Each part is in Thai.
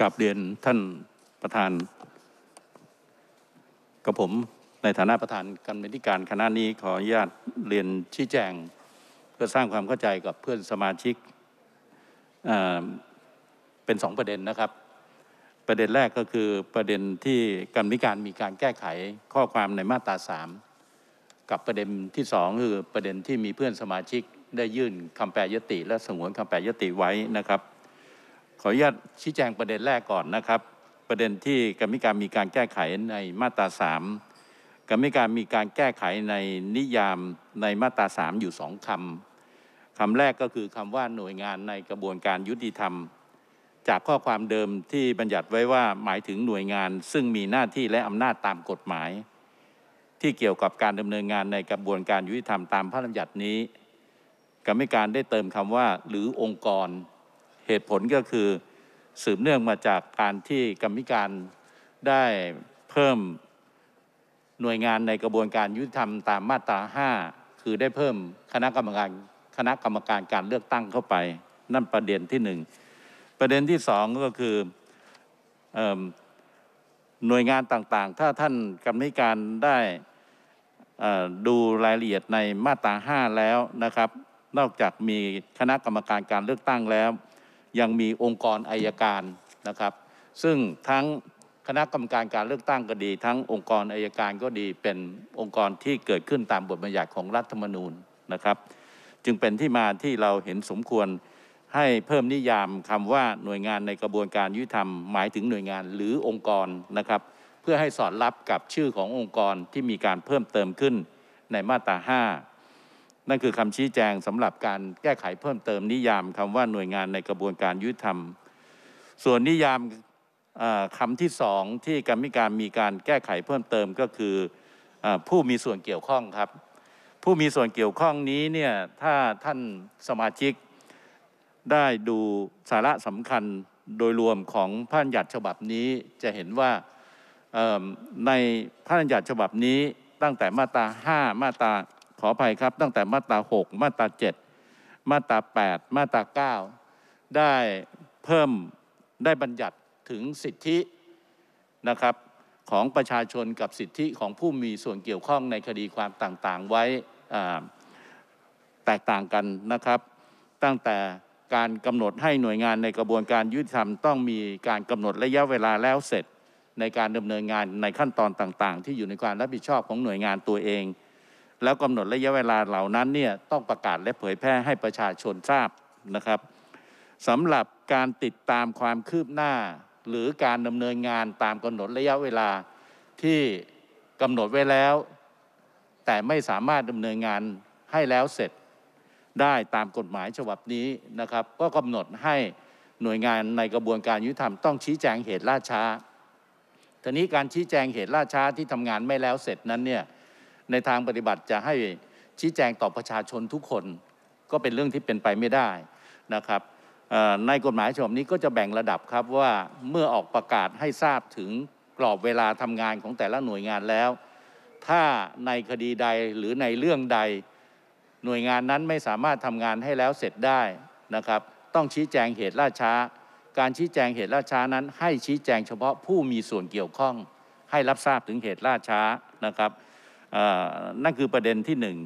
กลับเรียนท่านประธานกับผมในฐานะประธานกรรมธิการคณะนี้ขออนุญาตเรียนชี้แจง เพื่อสร้างความเข้าใจกับเพื่อนสมาชิกเป็นสองประเด็นนะครับ ประเด็นแรกก็คือประเด็นที่ กรรมธิการมีการแก้ไขข้อความในมาตราสามกับประเด็นที่สองคือประเด็นที่มีเพื่อนสมาชิกได้ยื่นคำแปลยติและสงวนคำแปลยติไว้นะครับขออนุญาตชี้แจงประเด็นแรกก่อนนะครับ ประเด็นที่กรรมการมีการแก้ไขในมาตราสามกรรมการมีการแก้ไขในนิยามในมาตราสามอยู่สองคำ คำแรกก็คือคำว่าหน่วยงานในกระบวนการยุติธรรม จากข้อความเดิมที่บัญญัติไว้ว่าหมายถึงหน่วยงานซึ่งมีหน้าที่และอำนาจตามกฎหมาย ที่เกี่ยวกับการดำเนินงานในกระบวนการยุติธรรมตามพระราชบัญญัตินี้กรรมการได้เติมคำว่าหรือองค์กรเหตุผลก็คือสืบเนื่องมาจากการที่กรรมิการได้เพิ่มหน่วยงานในกระบวนการยุติธรรมตามมาตรา 5 คือได้เพิ่มคณะกรรมการคณะกรรมการการเลือกตั้งเข้าไป นั่นประเด็นที่หนึ่งประเด็นที่สองก็คือหน่วยงานต่างๆ ถ้าท่านกรรมการได้ดูรายละเอียดในมาตรา 5 แล้วนะครับ นอกจากมีคณะกรรมการการเลือกตั้งแล้วยังมีองค์กรอายการนะครับซึ่งทั้งคณะกรรมการการเลือกตั้งก็ดี ทั้งองค์กรอายการก็ดีเป็นองค์กรที่เกิดขึ้นตามบทบัญญัติของรัฐธรรมนูญนะครับ จึงเป็นที่มาที่เราเห็นสมควรให้เพิ่มนิยามคำว่าหน่วยงานในกระบวนการยุติธรรมหมายถึงหน่วยงานหรือองค์กรนะครับเพื่อให้สอดรับกับชื่อขององค์กรที่มีการเพิ่มเติมขึ้นในมาตรา 5นั่นคือคำชี้แจงสำหรับการแก้ไขเพิ่มเติมนิยามคำว่าหน่วยงานในกระบวนการยุติธรรม ส่วนนิยามคำที่สอง ที่กรรมการมีการแก้ไขเพิ่มเติมก็คืออผู้มีส่วนเกี่ยวข้องครับ ผู้มีส่วนเกี่ยวข้องนี้เนี่ยถ้าท่านสมาชิกได้ดูสาระสำคัญโดยรวมของพันธุ์ญัติฉบับนี้จะเห็นว่าในพันธุ์ญัติฉบับนี้ตั้งแต่มาตรา5มาตราขออภัยครับตั้งแต่มาตรา 6 มาตรา 7 มาตรา 8 มาตรา9ได้เพิ่มได้บัญญัติถึงสิทธินะครับของประชาชนกับสิทธิของผู้มีส่วนเกี่ยวข้องในคดีความต่างๆ ไว้แตกต่างกันนะครับตั้งแต่การกำหนดให้หน่วยงานในกระบวนการยุติธรรมต้องมีการกำหนดระยะเวลาแล้วเสร็จในการดำเนินงานในขั้นตอนต่างๆ ที่อยู่ในความรับผิดชอบของหน่วยงานตัวเองแล้วกำหนดระยะเวลาเหล่านั้นเนี่ยต้องประกาศและเผยแพร่ให้ประชาชนทราบนะครับสำหรับการติดตามความคืบหน้าหรือการดำเนินงานตามกำหนดระยะเวลาที่กำหนดไว้แล้ว แต่ไม่สามารถดำเนินงานให้แล้วเสร็จ ได้ตามกฎหมายฉบับนี้นะครับ ก็กำหนดให้หน่วยงานในกระบวนการยุติธรรมต้องชี้แจงเหตุล่าช้าทีนี้การชี้แจงเหตุล่าช้าที่ทำงานไม่แล้วเสร็จนั้นเนี่ยในทางปฏิบัติจะให้ชี้แจงต่อประชาชนทุกคนก็เป็นเรื่องที่เป็นไปไม่ได้นะครับในกฎหมายฉบับนี้ก็จะแบ่งระดับครับว่าเมื่อออกประกาศให้ทราบถึงกรอบเวลาทำงานของแต่ละหน่วยงานแล้ว ถ้าในคดีใดหรือในเรื่องใดหน่วยงานนั้นไม่สามารถทำงานให้แล้วเสร็จได้นะครับต้องชี้แจงเหตุล่าช้า การชี้แจงเหตุล่าช้านั้น ให้ชี้แจงเฉพาะผู้มีส่วนเกี่ยวข้อง ให้รับทราบถึงเหตุล่าช้านะครับนั่นคือประเด็นที่หนึ่ง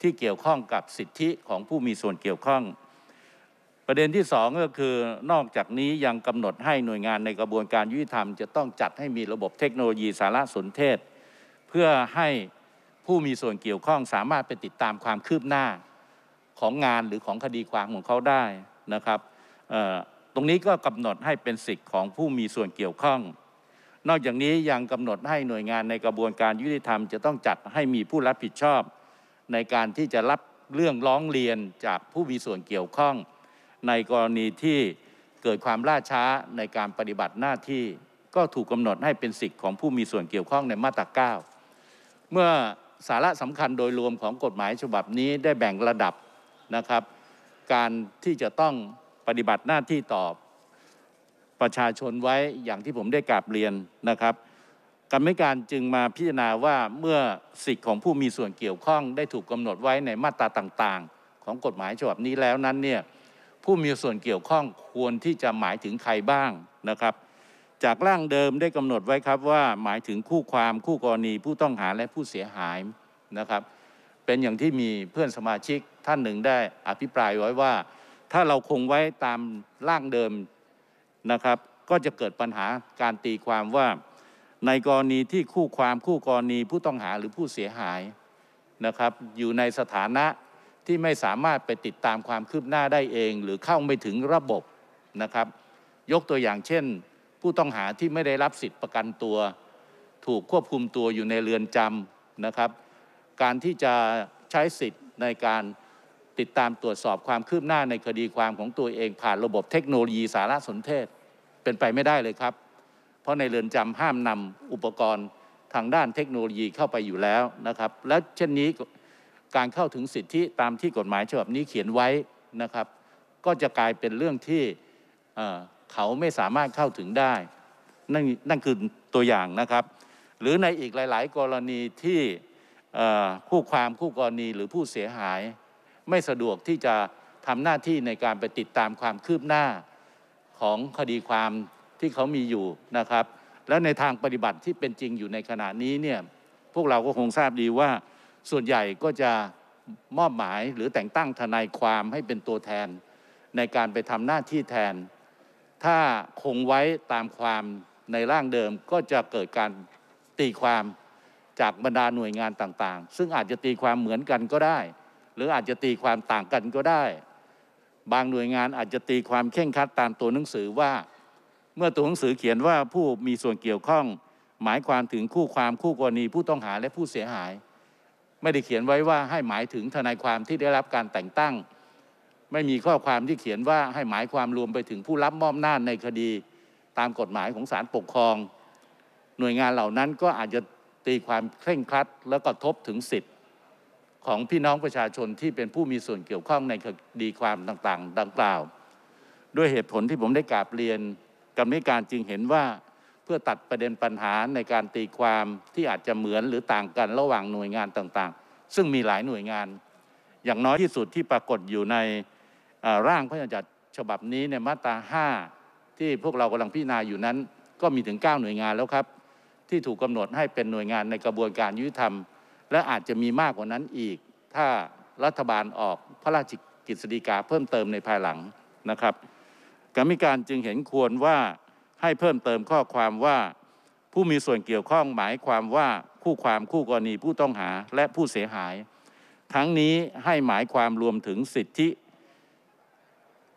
ที่เกี่ยวข้องกับสิทธิของผู้มีส่วนเกี่ยวข้อง ประเด็นที่สองก็คือนอกจากนี้ยังกำหนดให้หน่วยงานในกระบวนการยุติธรรมจะต้องจัดให้มีระบบเทคโนโลยีสารสนเทศเพื่อให้ผู้มีส่วนเกี่ยวข้องสามารถไปติดตามความคืบหน้าของงานหรือของคดีความของเขาได้นะครับตรงนี้ก็กำหนดให้เป็นสิทธิ์ของผู้มีส่วนเกี่ยวข้องนอกจากนี้ยังกำหนดให้หน่วยงานในกระบวนการยุติธรรมจะต้องจัดให้มีผู้รับผิดชอบ ในการที่จะรับเรื่องร้องเรียนจากผู้มีส่วนเกี่ยวข้อง ในกรณีที่เกิดความล่าช้าในการปฏิบัติหน้าที่ ก็ถูกกาหนดให้เป็นสิทธิ์ของผู้มีส่วนเกี่ยวข้องในมาตรา9เมื่อสาระสำคัญโดยรวมของกฎหมายฉบับนี้ได้แบ่งระดับนะครับ การที่จะต้องปฏิบัติหน้าที่ต่อประชาชนไว้อย่างที่ผมได้กราบเรียนนะครับกรรมการจึงมาพิจารณาว่าเมื่อสิทธิของผู้มีส่วนเกี่ยวข้องได้ถูกกาหนดไว้ในมาตราต่างๆ ของกฎหมายฉบับนี้แล้วนั้นเนี่ย ผู้มีส่วนเกี่ยวข้องควรที่จะหมายถึงใครบ้างนะครับ จากร่างเดิมได้กำหนดไว้ครับว่าหมายถึงคู่ความคู่กรณีผู้ต้องหาและผู้เสียหายนะครับเป็นอย่างที่มีเพื่อนสมาชิกท่านหนึ่งได้อภิปรายไว้ว่าถ้าเราคงไว้ตามร่างเดิมนะครับก็จะเกิดปัญหาการตีความว่าในกรณีที่คู่ความคู่กรณีผู้ต้องหาหรือผู้เสียหายนะครับอยู่ในสถานะที่ไม่สามารถไปติดตามความคืบหน้าได้เอง หรือเข้าไม่ถึงระบบนะครับยกตัวอย่างเช่น ผู้ต้องหาที่ไม่ได้รับสิทธิประกันตัว ถูกควบคุมตัวอยู่ในเรือนจำนะครับการที่จะใช้สิทธิ์ในการติดตามตรวจสอบความคืบหน้าในคดีความของตัวเองผ่านระบบเทคโนโลยีสารสนเทศเป็นไปไม่ได้เลยครับ เพราะในเรือนจำห้ามนำอุปกรณ์ทางด้านเทคโนโลยีเข้าไปอยู่แล้วนะครับและเช่นนี้การเข้าถึงสิทธิตามที่กฎหมายฉบับนี้เขียนไว้นะครับ ก็จะกลายเป็นเรื่องที่เขาไม่สามารถเข้าถึงได้นั่นนั่นคือตัวอย่างนะครับหรือในอีกหลายๆ กรณีที่คู่ความคู่กรณีหรือผู้เสียหายไม่สะดวกที่จะทำหน้าที่ในการไปติดตามความคืบหน้าของคดีความที่เขามีอยู่นะครับ แล้วในทางปฏิบัติที่เป็นจริงอยู่ในขณะนี้เนี่ยพวกเราก็คงทราบดีว่าส่วนใหญ่ก็จะมอบหมายหรือแต่งตั้งทนายความให้เป็นตัวแทน ในการไปทำหน้าที่แทน ถ้าคงไว้ตามความในร่างเดิมก็จะเกิดการตีความจากบรรดาหน่วยงานต่างๆ ซึ่งอาจจะตีความเหมือนกันก็ได้หรืออาจจะตีความต่างกันก็ได้ บางหน่วยงานอาจจะตีความเข่งคัดตามตัวหนังสือว่า เมื่อตัวหนังสือเขียนว่าผู้มีส่วนเกี่ยวข้อง หมายความถึงคู่ความคู่กรณี ผู้ต้องหาและผู้เสียหาย ไม่ได้เขียนไว้ว่าให้หมายถึงทนายความที่ได้รับการแต่งตั้ง ไม่มีข้อความที่เขียนว่าให้หมายความรวมไปถึงผู้รับมอบหน้าในคดี ตามกฎหมายของศาลปกครอง หน่วยงานเหล่านั้นก็อาจจะตีความเคร่งครัด แล้วก็ทบถึงสิทธิของพี่น้องประชาชนที่เป็นผู้มีส่วนเกี่ยวข้องในคดีความต่างๆ ดังกล่าวด้วยเหตุผลที่ผมได้กราบเรียนกรรมการจึงเห็นว่าเพื่อตัดประเด็นปัญหาในการตีความที่อาจจะเหมือนหรือต่างกันระหว่างหน่วยงานต่างๆ ซึ่งมีหลายหน่วยงาน อย่างน้อยที่สุดที่ปรากฏอยู่ในร่างพระราชบัญญัติฉบับนี้ในมาตรา5ที่พวกเรากำลังพิจารณาอยู่นั้นก็มีถึง9หน่วยงานแล้วครับ ที่ถูกกำหนดให้เป็นหน่วยงานในกระบวนการยุติธรรมและอาจจะมีมากกว่านั้นอีก ถ้ารัฐบาลออกพระราชกิจสฎีกาเพิ่มเติมในภายหลังนะครับกรรมการจึงเห็นควรว่าให้เพิ่มเติมข้อความว่าผู้มีส่วนเกี่ยวข้อง หมายความว่าคู่ความคู่กรณีผู้ต้องหาและผู้เสียหาย ทั้งนี้ให้หมายความรวมถึงสิทธิ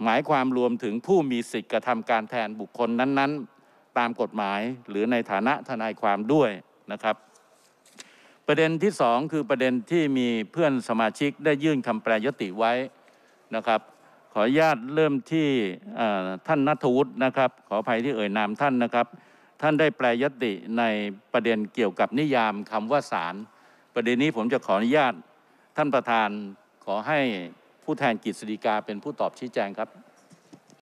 หมายความรวมถึงผู้มีสิทธิกระทำการแทนบุคคลนั้น ๆ ตามกฎหมายหรือในฐานะทนายความด้วยนะครับประเด็นที่สองคือประเด็นที่มีเพื่อนสมาชิกได้ยื่นคำแปรยติไว้นะครับขออนุญาตเริ่มที่ท่านนัทวุฒินะครับขออภัยที่เอ่ยนามท่านนะครับ ท่านได้แปลยติในประเด็นเกี่ยวกับนิยามคำว่าสารประเด็นนี้ผมจะขออนุญาตท่านประธาน ขอให้ผู้แทนกิจสริกาเป็นผู้ตอบชี้แจงครับ